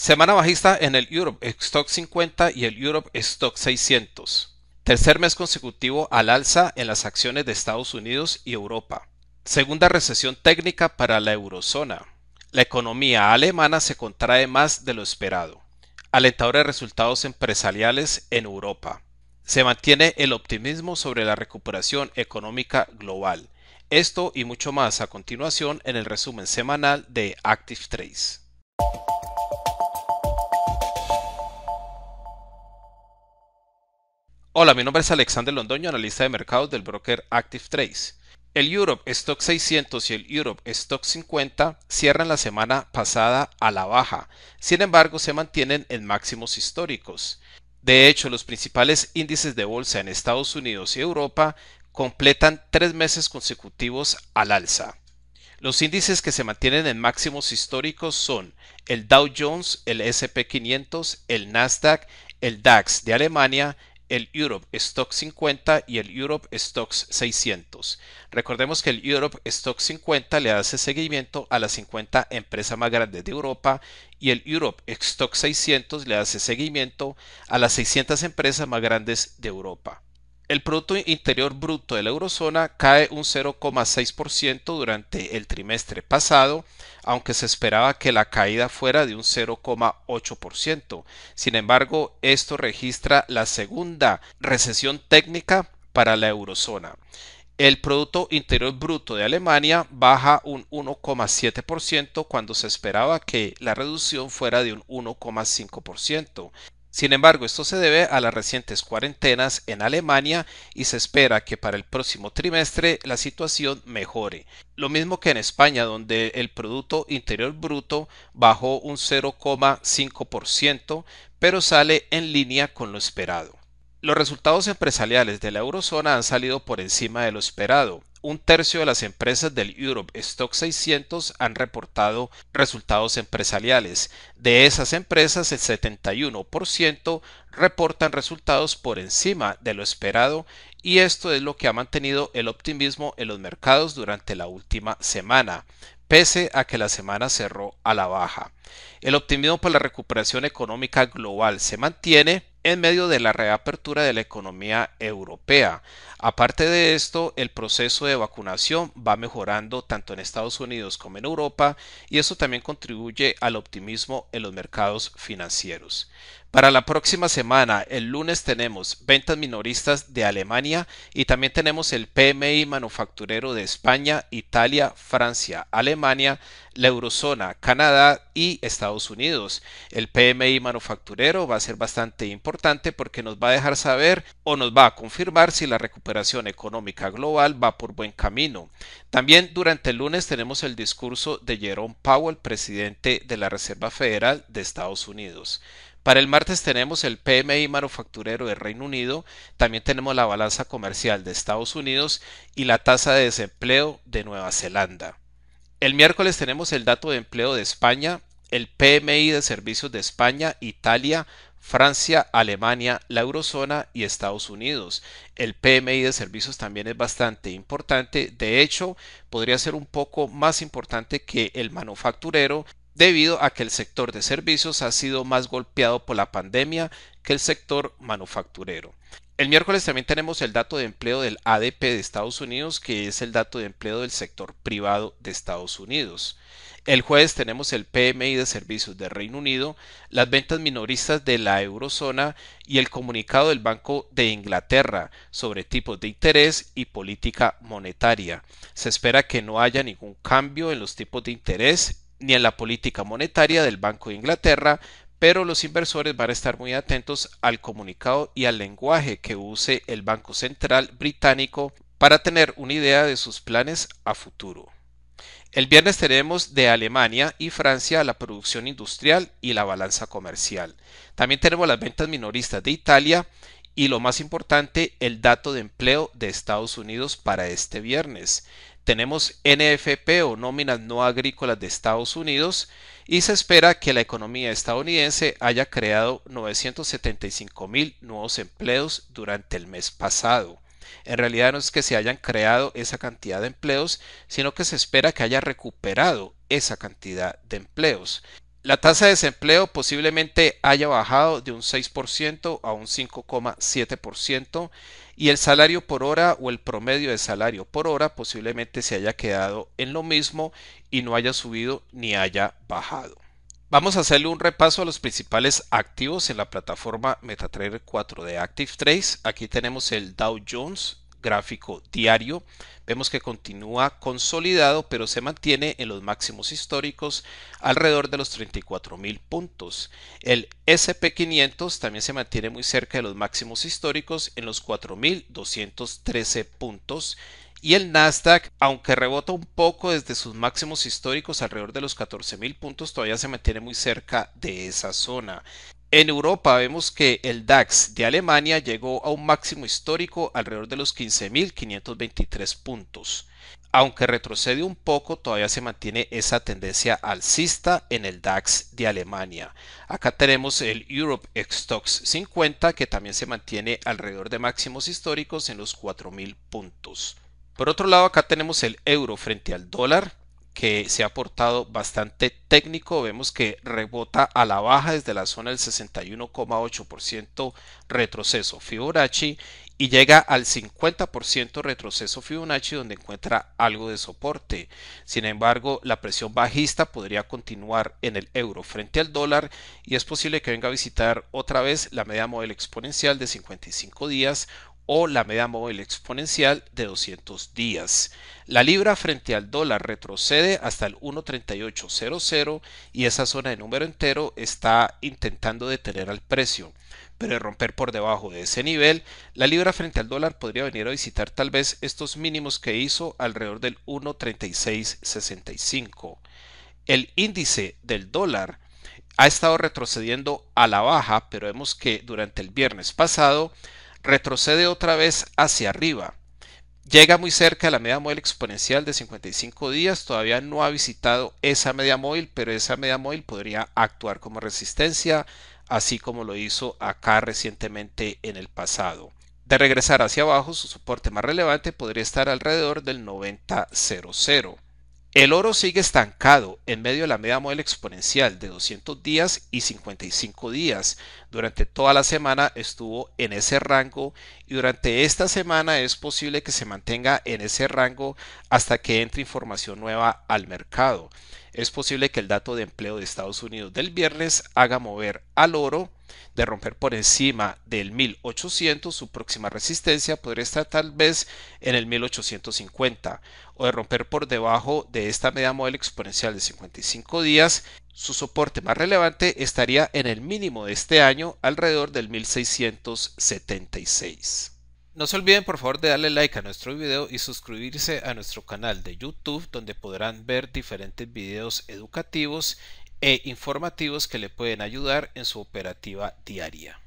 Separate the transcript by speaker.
Speaker 1: Semana bajista en el Europe Stock 50 y el Europe Stock 600. Tercer mes consecutivo al alza en las acciones de Estados Unidos y Europa. Segunda recesión técnica para la eurozona. La economía alemana se contrae más de lo esperado. Alentadores resultados empresariales en Europa. Se mantiene el optimismo sobre la recuperación económica global. Esto y mucho más a continuación en el resumen semanal de Active Trace. Hola, mi nombre es Alexander Londoño, analista de mercados del broker Active El Europe Stock 600 y el Europe Stock 50 cierran la semana pasada a la baja, sin embargo se mantienen en máximos históricos. De hecho, los principales índices de bolsa en Estados Unidos y Europa completan tres meses consecutivos al alza. Los índices que se mantienen en máximos históricos son el Dow Jones, el SP 500, el Nasdaq, el DAX de Alemania, el Europe Stock 50 y el Europe Stocks 600. Recordemos que el Europe Stock 50 le hace seguimiento a las 50 empresas más grandes de Europa y el Europe Stock 600 le hace seguimiento a las 600 empresas más grandes de Europa. El Producto Interior Bruto de la Eurozona cae un 0,6% durante el trimestre pasado, aunque se esperaba que la caída fuera de un 0,8%. Sin embargo, esto registra la segunda recesión técnica para la Eurozona. El Producto Interior Bruto de Alemania baja un 1,7% cuando se esperaba que la reducción fuera de un 1,5%. Sin embargo, esto se debe a las recientes cuarentenas en Alemania y se espera que para el próximo trimestre la situación mejore. Lo mismo que en España, donde el Producto Interior Bruto bajó un 0,5%, pero sale en línea con lo esperado. Los resultados empresariales de la eurozona han salido por encima de lo esperado un tercio de las empresas del Europe Stock 600 han reportado resultados empresariales. De esas empresas, el 71% reportan resultados por encima de lo esperado y esto es lo que ha mantenido el optimismo en los mercados durante la última semana pese a que la semana cerró a la baja. El optimismo por la recuperación económica global se mantiene, en medio de la reapertura de la economía europea. Aparte de esto, el proceso de vacunación va mejorando tanto en Estados Unidos como en Europa y eso también contribuye al optimismo en los mercados financieros. Para la próxima semana, el lunes tenemos ventas minoristas de Alemania y también tenemos el PMI manufacturero de España, Italia, Francia, Alemania, la eurozona, Canadá y Estados Unidos. El PMI manufacturero va a ser bastante importante porque nos va a dejar saber o nos va a confirmar si la recuperación económica global va por buen camino. También durante el lunes tenemos el discurso de Jerome Powell, presidente de la Reserva Federal de Estados Unidos. Para el martes tenemos el PMI manufacturero de Reino Unido, también tenemos la balanza comercial de Estados Unidos y la tasa de desempleo de Nueva Zelanda. El miércoles tenemos el dato de empleo de España, el PMI de servicios de España, Italia, Francia, Alemania, la eurozona y Estados Unidos. El PMI de servicios también es bastante importante, de hecho podría ser un poco más importante que el manufacturero debido a que el sector de servicios ha sido más golpeado por la pandemia que el sector manufacturero. El miércoles también tenemos el dato de empleo del ADP de Estados Unidos, que es el dato de empleo del sector privado de Estados Unidos. El jueves tenemos el PMI de servicios de Reino Unido, las ventas minoristas de la eurozona y el comunicado del Banco de Inglaterra sobre tipos de interés y política monetaria. Se espera que no haya ningún cambio en los tipos de interés ni en la política monetaria del Banco de Inglaterra, pero los inversores van a estar muy atentos al comunicado y al lenguaje que use el Banco Central británico para tener una idea de sus planes a futuro. El viernes tenemos de Alemania y Francia la producción industrial y la balanza comercial. También tenemos las ventas minoristas de Italia y lo más importante, el dato de empleo de Estados Unidos para este viernes. Tenemos NFP o nóminas no agrícolas de Estados Unidos y se espera que la economía estadounidense haya creado 975 mil nuevos empleos durante el mes pasado. En realidad no es que se hayan creado esa cantidad de empleos, sino que se espera que haya recuperado esa cantidad de empleos. La tasa de desempleo posiblemente haya bajado de un 6% a un 5,7% y el salario por hora o el promedio de salario por hora posiblemente se haya quedado en lo mismo y no haya subido ni haya bajado. Vamos a hacerle un repaso a los principales activos en la plataforma MetaTrader 4 de ActiveTrace. Aquí tenemos el Dow Jones, gráfico diario, vemos que continúa consolidado, pero se mantiene en los máximos históricos alrededor de los 34,000 mil puntos. El SP500 también se mantiene muy cerca de los máximos históricos en los 4.213 puntos. Y el Nasdaq, aunque rebota un poco desde sus máximos históricos alrededor de los 14.000 puntos, todavía se mantiene muy cerca de esa zona. En Europa vemos que el DAX de Alemania llegó a un máximo histórico alrededor de los 15.523 puntos. Aunque retrocede un poco, todavía se mantiene esa tendencia alcista en el DAX de Alemania. Acá tenemos el Europe Stocks 50 que también se mantiene alrededor de máximos históricos en los 4.000 puntos. Por otro lado, acá tenemos el euro frente al dólar, que se ha portado bastante técnico. Vemos que rebota a la baja desde la zona del 61,8% retroceso Fibonacci y llega al 50% retroceso Fibonacci donde encuentra algo de soporte. Sin embargo, la presión bajista podría continuar en el euro frente al dólar y es posible que venga a visitar otra vez la media móvil exponencial de 55 días o la media móvil exponencial de 200 días. La libra frente al dólar retrocede hasta el 1.3800 y esa zona de número entero está intentando detener al precio. Pero de romper por debajo de ese nivel, la libra frente al dólar podría venir a visitar tal vez estos mínimos que hizo alrededor del 1.3665. El índice del dólar ha estado retrocediendo a la baja, pero vemos que durante el viernes pasado retrocede otra vez hacia arriba. Llega muy cerca a la media móvil exponencial de 55 días, todavía no ha visitado esa media móvil, pero esa media móvil podría actuar como resistencia, así como lo hizo acá recientemente en el pasado. De regresar hacia abajo, su soporte más relevante podría estar alrededor del 90.00. El oro sigue estancado en medio de la media móvil exponencial de 200 días y 55 días. Durante toda la semana estuvo en ese rango y durante esta semana es posible que se mantenga en ese rango hasta que entre información nueva al mercado es posible que el dato de empleo de Estados Unidos del viernes haga mover al oro de romper por encima del 1800, su próxima resistencia podría estar tal vez en el 1850, o de romper por debajo de esta media móvil exponencial de 55 días, su soporte más relevante estaría en el mínimo de este año alrededor del 1676. No se olviden por favor de darle like a nuestro video y suscribirse a nuestro canal de YouTube donde podrán ver diferentes videos educativos e informativos que le pueden ayudar en su operativa diaria.